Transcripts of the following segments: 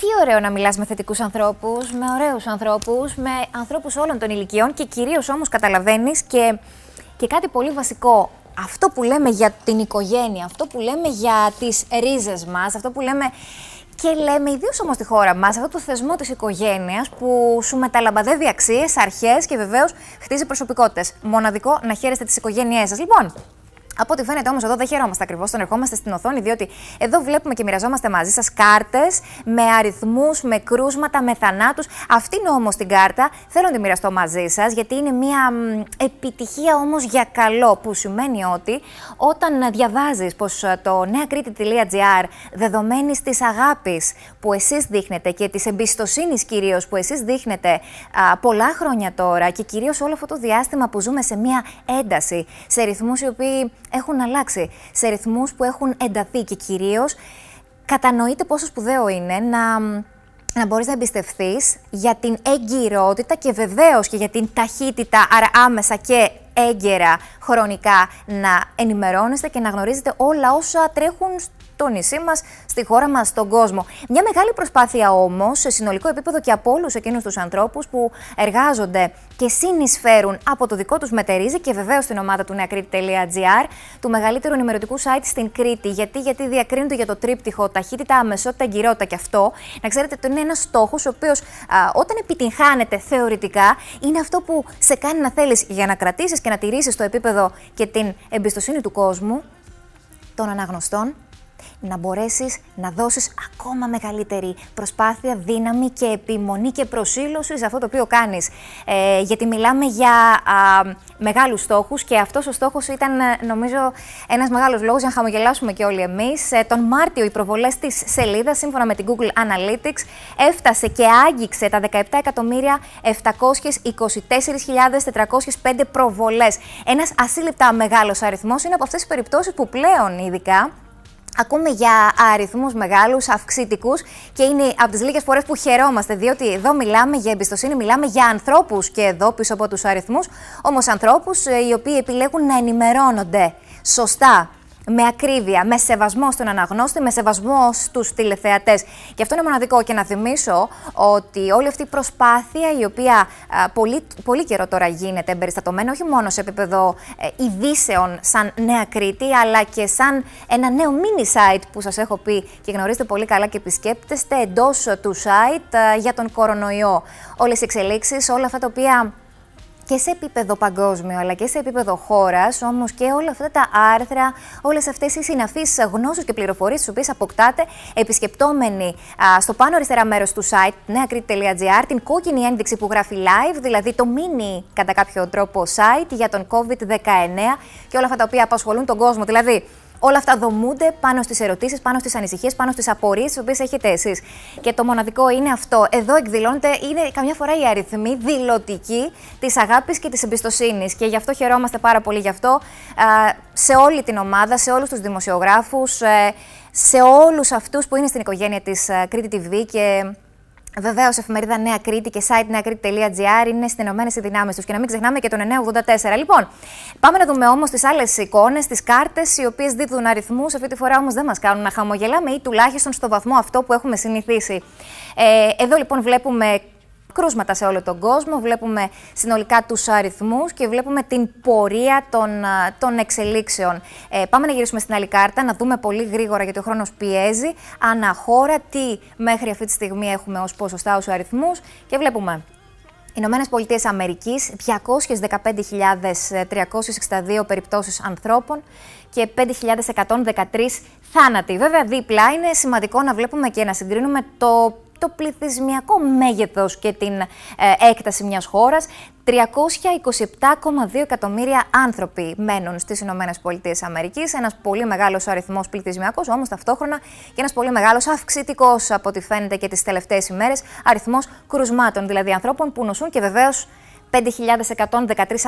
Τι ωραίο να μιλάς με θετικούς ανθρώπους, με ωραίους ανθρώπους, με ανθρώπους όλων των ηλικιών και κυρίως όμως καταλαβαίνεις και, και κάτι πολύ βασικό. Αυτό που λέμε για την οικογένεια, αυτό που λέμε για τις ρίζες μας, αυτό που λέμε και λέμε, ιδίως όμως στη χώρα μας, αυτό το θεσμό της οικογένειας που σου μεταλαμπαδεύει αξίες, αρχές και βεβαίως χτίζει προσωπικότητες. Μοναδικό να χαίρεστε τις οικογένειές σας. Λοιπόν, από ό,τι φαίνεται όμως, εδώ δεν χαιρόμαστε ακριβώς Τον ερχόμαστε στην οθόνη, διότι εδώ βλέπουμε και μοιραζόμαστε μαζί σας κάρτες με αριθμούς, με κρούσματα, με θανάτους. Αυτήν όμως την κάρτα θέλω να τη μοιραστώ μαζί σας, γιατί είναι μια επιτυχία όμως για καλό, που σημαίνει ότι όταν διαβάζεις πως ε, το νεακρίτη.gr δεδομένης της αγάπης που εσείς δείχνετε και της εμπιστοσύνης κυρίως που εσείς δείχνετε πολλά χρόνια τώρα και κυρίως όλο αυτό το διάστημα που ζούμε σε μια ένταση, σε ρυθμούς οι οποίοι έχουν αλλάξει σε ρυθμούς που έχουν ενταθεί και κυρίως κατανοείται πόσο σπουδαίο είναι να να μπορείς να εμπιστευθείς για την εγκυρότητα και βεβαίως και για την ταχύτητα, άρα άμεσα και έγκαιρα χρονικά να ενημερώνεστε και να γνωρίζετε όλα όσα τρέχουν το νησί μας, στη χώρα μας, στον κόσμο. Μια μεγάλη προσπάθεια όμως σε συνολικό επίπεδο και από όλους εκείνους τους ανθρώπους που εργάζονται και συνεισφέρουν από το δικό τους μετερίζει και βεβαίως στην ομάδα του νεακρήτη.gr, του μεγαλύτερου ενημερωτικού site στην Κρήτη. Γιατί, γιατί διακρίνεται για το τρίπτυχο ταχύτητα, αμεσότητα, εγκυρότητα και αυτό. Να ξέρετε ότι είναι ένας στόχος ο οποίος όταν επιτυγχάνεται θεωρητικά είναι αυτό που σε κάνει να θέλεις για να κρατήσεις και να τηρήσεις το επίπεδο και την εμπιστοσύνη του κόσμου, των αναγνωστών, να μπορέσεις να δώσεις ακόμα μεγαλύτερη προσπάθεια, δύναμη και επιμονή και προσήλωση σε αυτό το οποίο κάνεις. Ε, γιατί μιλάμε για α, μεγάλους στόχους και αυτός ο στόχος ήταν ε, νομίζω ένας μεγάλος λόγος για να χαμογελάσουμε και όλοι εμείς. Ε, τον Μάρτιο οι προβολές της σελίδας σύμφωνα με την Google Analytics έφτασε και άγγιξε τα 17.724.405 προβολές. Ένας ασύλληπτα μεγάλος αριθμός είναι από αυτές τις περιπτώσεις που πλέον ειδικά Ακούμε για αριθμούς μεγάλους, αυξητικούς και είναι από τις λίγες φορές που χαιρόμαστε διότι εδώ μιλάμε για εμπιστοσύνη, μιλάμε για ανθρώπους και εδώ πίσω από τους αριθμούς, όμως ανθρώπους ε, οι οποίοι επιλέγουν να ενημερώνονται σωστά με ακρίβεια, με σεβασμό στον αναγνώστη, με σεβασμό στους τηλεθεατές. Και αυτό είναι μοναδικό. Και να θυμίσω ότι όλη αυτή η προσπάθεια, η οποία πολύ, πολύ καιρό τώρα γίνεται εμπεριστατωμένη, όχι μόνο σε επίπεδο ε, ειδήσεων σαν Νέα Κρήτη, αλλά και σαν ένα νέο mini site που σας έχω πει και γνωρίζετε πολύ καλά και επισκέπτεστε εντός του site ε, για τον κορονοϊό. Όλες οι εξελίξεις, όλα αυτά τα οποία και σε επίπεδο παγκόσμιο αλλά και σε επίπεδο χώρας. Όμως και όλα αυτά τα άρθρα, όλες αυτές οι συναφείς γνώσεις και πληροφορίες, τις οποίες αποκτάτε επισκεπτόμενοι στο πάνω αριστερά μέρος του site νεακρήτη.gr, την κόκκινη ένδειξη που γράφει live, δηλαδή το mini κατά κάποιο τρόπο site για τον COVID-19 και όλα αυτά τα οποία απασχολούν τον κόσμο. Δηλαδή, Όλα αυτά δομούνται πάνω στις ερωτήσεις, πάνω στις ανησυχίες, πάνω στις απορίες τις οποίες έχετε εσείς. Και το μοναδικό είναι αυτό. Εδώ εκδηλώνεται, είναι καμιά φορά η αριθμή δηλωτική της αγάπης και της εμπιστοσύνης. Και γι' αυτό χαιρόμαστε πάρα πολύ γι' αυτό σε όλη την ομάδα, σε όλους τους δημοσιογράφους, ε, σε όλους αυτούς που είναι στην οικογένεια της ε, Κρήτη TV και Βεβαίως, εφημερίδα Νέα Κρήτη και site νεακρήτη.gr είναι στις οι δυνάμεις τους. Και να μην ξεχνάμε και τον 984. Λοιπόν, πάμε να δούμε όμως τις άλλες εικόνες, τις κάρτες, οι οποίες δίδουν αριθμούς. Αυτή τη φορά όμως δεν μας κάνουν να χαμογελάμε ή τουλάχιστον στο βαθμό αυτό που έχουμε συνηθίσει. Ε, εδώ λοιπόν βλέπουμε κρούσματα σε όλο τον κόσμο, βλέπουμε συνολικά τους αριθμούς και βλέπουμε την πορεία των, των εξελίξεων. Ε, πάμε να γυρίσουμε στην άλλη κάρτα, να δούμε πολύ γρήγορα γιατί ο χρόνος πιέζει, αναχώρα τι μέχρι αυτή τη στιγμή έχουμε ως ποσοστά, ως αριθμούς και βλέπουμε Ηνωμένες Πολιτείες Αμερικής, 215.362 περιπτώσεις ανθρώπων και 5.113 θάνατοι. Βέβαια, δίπλα είναι σημαντικό να βλέπουμε και να συγκρίνουμε το το πληθυσμιακό μέγεθος και την ε, έκταση μιας χώρας. 327,2 εκατομμύρια άνθρωποι μένουν στις Ηνωμένες Πολιτείες Αμερικής. Ένας πολύ μεγάλος αριθμός πληθυσμιακός, όμως ταυτόχρονα και ένας πολύ μεγάλος αυξητικός, από ό,τι φαίνεται και τις τελευταίες ημέρες, αριθμός κρουσμάτων, δηλαδή ανθρώπων που νοσούν και βεβαίως 5.113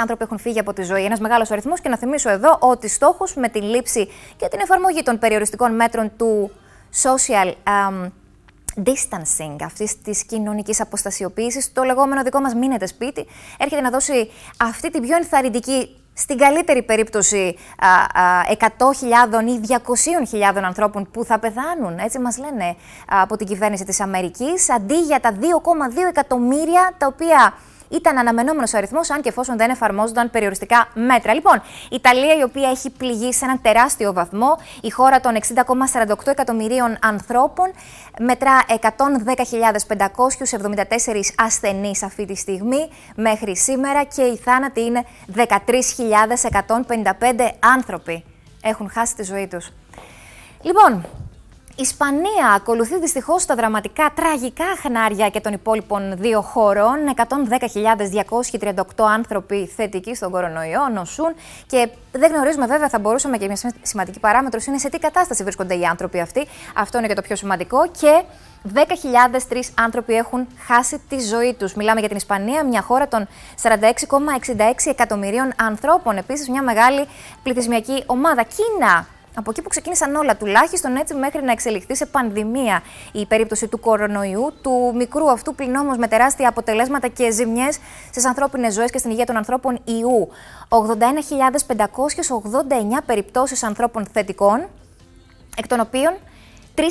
άνθρωποι έχουν φύγει από τη ζωή. Ένας μεγάλος αριθμός και να θυμίσω εδώ ότι στόχος με τη λήψη και την εφαρμογή των περιοριστικών μέτρων του social distancing, αυτής της κοινωνικής αποστασιοποίησης, το λεγόμενο δικό μας μείνετε σπίτι, έρχεται να δώσει αυτή την πιο ενθαρρυντική στην καλύτερη περίπτωση 100.000 ή 200.000 ανθρώπων που θα πεθάνουν, έτσι μας λένε από την κυβέρνηση της Αμερικής, αντί για τα 2,2 εκατομμύρια τα οποία ήταν αναμενόμενος ο αριθμός, αν και εφόσον δεν εφαρμόζονταν περιοριστικά μέτρα. Λοιπόν, η Ιταλία, η οποία έχει πληγεί σε έναν τεράστιο βαθμό, η χώρα των 60,48 εκατομμυρίων ανθρώπων, μετρά 110.574 ασθενείς αυτή τη στιγμή μέχρι σήμερα και οι θάνατοι είναι 13.155 άνθρωποι. Έχουν χάσει τη ζωή τους. Λοιπόν, η Ισπανία ακολουθεί δυστυχώς τα δραματικά τραγικά χνάρια και των υπόλοιπων δύο χωρών. 110.238 άνθρωποι θετικοί στον κορονοϊό νοσούν και δεν γνωρίζουμε βέβαια, θα μπορούσαμε και μια σημαντική παράμετρο είναι σε τι κατάσταση βρίσκονται οι άνθρωποι αυτοί. Αυτό είναι και το πιο σημαντικό. Και 10.003 άνθρωποι έχουν χάσει τη ζωή τους. Μιλάμε για την Ισπανία, μια χώρα των 46,66 εκατομμυρίων ανθρώπων. Επίσης, μια μεγάλη πληθυσμιακή ομάδα. Κίνα από εκεί που ξεκίνησαν όλα, τουλάχιστον έτσι μέχρι να εξελιχθεί σε πανδημία η περίπτωση του κορονοϊού, του μικρού αυτού όμως με τεράστια αποτελέσματα και ζημιές στις ανθρώπινες ζωές και στην υγεία των ανθρώπων ιού. 81.589 περιπτώσεις ανθρώπων θετικών, εκ των οποίων 3.318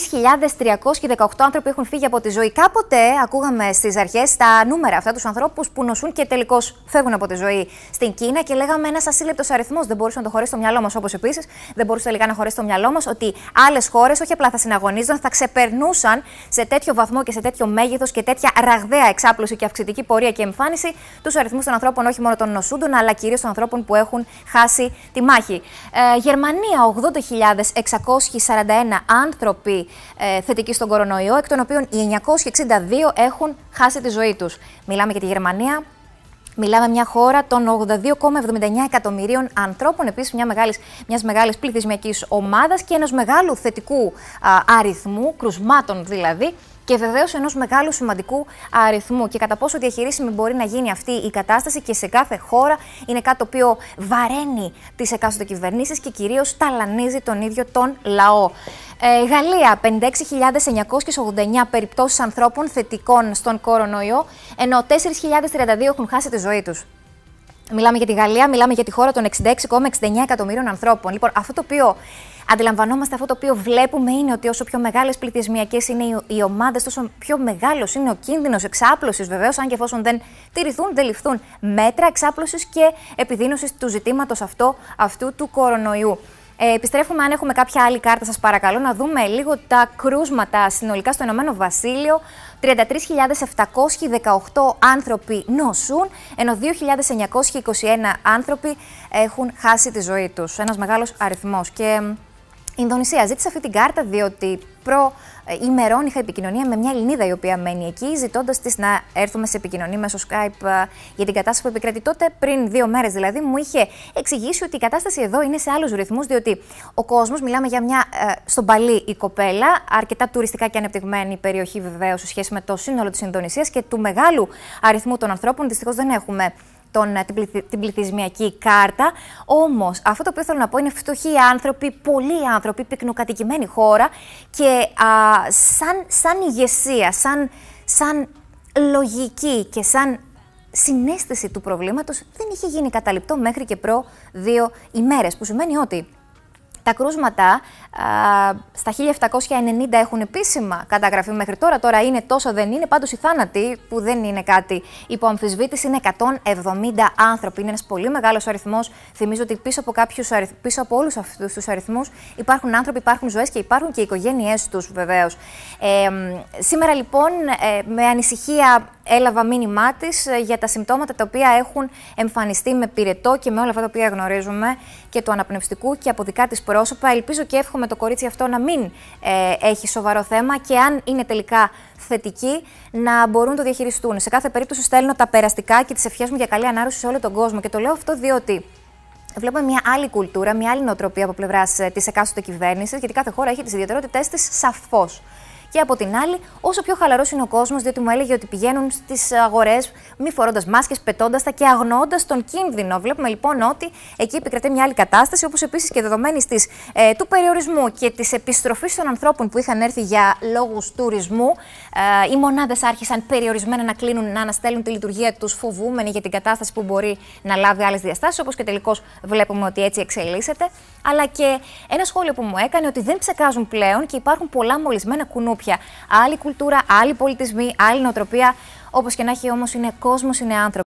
άνθρωποι έχουν φύγει από τη ζωή. Κάποτε ακούγαμε στις αρχές τα νούμερα αυτά, τους ανθρώπους που νοσούν και τελικώς φεύγουν από τη ζωή στην Κίνα και λέγαμε ένας ασύλληπτος αριθμός. Δεν μπορούσε να το χωρίσει το μυαλό μας, όπως επίσης δεν μπορούσε τελικά να χωρίσει το μυαλό μας ότι άλλες χώρες όχι απλά θα συναγωνίζονταν, θα ξεπερνούσαν σε τέτοιο βαθμό και σε τέτοιο μέγεθος και τέτοια ραγδαία εξάπλωση και αυξητική πορεία και εμφάνιση τους αριθμούς των ανθρώπων, όχι μόνο των νοσούντων, αλλά κυρίως των ανθρώπων που έχουν χάσει τη μάχη. Ε, Γερμανία 80.641 άνθρωποι άνθρωποι ε, θετικοί στον κορονοϊό, εκ των οποίων οι 962 έχουν χάσει τη ζωή τους. Μιλάμε για τη Γερμανία, Μιλάμε μια χώρα των 82,79 εκατομμυρίων ανθρώπων, επίσης μια μεγάλης μιας μεγάλης πληθυσμιακής ομάδας και ενός μεγάλου θετικού αριθμού, κρουσμάτων δηλαδή, και βεβαίως ενός μεγάλου σημαντικού αριθμού. Και κατά πόσο διαχειρίσιμη μπορεί να γίνει αυτή η κατάσταση και σε κάθε χώρα είναι κάτι το οποίο βαραίνει τις εκάστοτε κυβερνήσεις και κυρίως ταλανίζει τον ίδιο τον λαό. Ε, Γαλλία, 56.989 περιπτώσεις ανθρώπων θετικών στον κορονοϊό, ενώ 4.032 έχουν χάσει τη ζωή τους. Μιλάμε για τη Γαλλία, μιλάμε για τη χώρα των 66,69 εκατομμύριων ανθρώπων. Λοιπόν, αυτό το οποίο αντιλαμβανόμαστε, αυτό το οποίο βλέπουμε είναι ότι όσο πιο μεγάλες πληθυσμιακές είναι οι ομάδες, τόσο πιο μεγάλος είναι ο κίνδυνος εξάπλωσης βεβαίως, αν και εφόσον δεν τηρηθούν, δεν ληφθούν μέτρα εξάπλωσης και επιδείνωσης του ζητήματος αυτού του κορονοϊού. Ε, επιστρέφουμε αν έχουμε κάποια άλλη κάρτα σας παρακαλώ να δούμε λίγο τα κρούσματα συνολικά στο Ηνωμένο Βασίλειο. 33.718 άνθρωποι νοσούν, ενώ 2.921 άνθρωποι έχουν χάσει τη ζωή τους. Ένας μεγάλος αριθμός και η Ινδονησία ζήτησε αυτή την κάρτα διότι προ ημερών είχα επικοινωνία με μια Ελληνίδα η οποία μένει εκεί, ζητώντας της να έρθουμε σε επικοινωνία μέσω Skype ε, για την κατάσταση που επικρατεί τότε. Πριν δύο μέρες δηλαδή, μου είχε εξηγήσει ότι η κατάσταση εδώ είναι σε άλλους ρυθμούς, διότι ο κόσμος, μιλάμε για μια ε, στον παλί η κοπέλα, αρκετά τουριστικά και ανεπτυγμένη περιοχή βεβαίως σε σχέση με το σύνολο της Ινδονησίας και του μεγάλου αριθμού των ανθρώπων. Δυστυχώς δεν έχουμε τον, ε, την, πληθυσμιακή κάρτα. Όμως, αυτό το οποίο θέλω να πω είναι φτωχοί άνθρωποι, πολλοί άνθρωποι, πυκνοκατοικημένη χώρα και α, σαν, σαν ηγεσία, σαν, σαν λογική και σαν συνέστηση του προβλήματος δεν είχε γίνει καταληπτό μέχρι και προ δύο ημέρες, που σημαίνει ότι τα κρούσματα α, στα 1790 έχουν επίσημα καταγραφεί μέχρι τώρα. Τώρα είναι τόσο, δεν είναι. Πάντως οι θάνατοι, που δεν είναι κάτι υπό αμφισβήτηση, είναι 170 άνθρωποι. Είναι ένας πολύ μεγάλος αριθμός. Θυμίζω ότι πίσω από, κάποιους, πίσω από όλους αυτούς τους αριθμούς υπάρχουν άνθρωποι, υπάρχουν ζωές και υπάρχουν και οι οικογένειές τους βεβαίως. Ε, σήμερα λοιπόν ε, με ανησυχία έλαβα μήνυμά της ε, για τα συμπτώματα τα οποία έχουν εμφανιστεί με πυρετό και με όλα αυτά τα οποία γνωρίζουμε και του αναπνευστικού και από δικά της πρόοδο πρόσωπα. Ελπίζω και εύχομαι το κορίτσι αυτό να μην ε, έχει σοβαρό θέμα και αν είναι τελικά θετική να μπορούν να το διαχειριστούν. Σε κάθε περίπτωση στέλνω τα περαστικά και τις ευχές μου για καλή ανάρρωση σε όλο τον κόσμο. Και το λέω αυτό διότι Βλέπουμε μια άλλη κουλτούρα, μια άλλη νοοτροπία από πλευράς ε, της εκάστοτε κυβέρνησης, γιατί κάθε χώρα έχει τις ιδιαιτερότητές της σαφώς. Και από την άλλη, όσο πιο χαλαρός είναι ο κόσμος, διότι μου έλεγε ότι πηγαίνουν στις αγορές μη φορώντας μάσκες, πετώντας τα και αγνοώντα τον κίνδυνο. Βλέπουμε λοιπόν ότι εκεί επικρατεί μια άλλη κατάσταση, όπως επίσης και δεδομένη ε, του περιορισμού και της επιστροφής των ανθρώπων που είχαν έρθει για λόγους τουρισμού. Ε, οι μονάδες άρχισαν περιορισμένα να κλείνουν, να αναστέλουν τη λειτουργία τους, φοβούμενοι για την κατάσταση που μπορεί να λάβει άλλες διαστάσεις, όπως και τελικώς βλέπουμε ότι έτσι εξελίσσεται. Αλλά και ένα σχόλιο που μου έκανε ότι δεν ψεκάζουν πλέον και υπάρχουν πολλά μολυσμένα κουνούπια άλλη κουλτούρα, άλλη πολιτισμή, άλλη νοοτροπία. Όπως και να έχει όμως, είναι κόσμος, είναι άνθρωπο.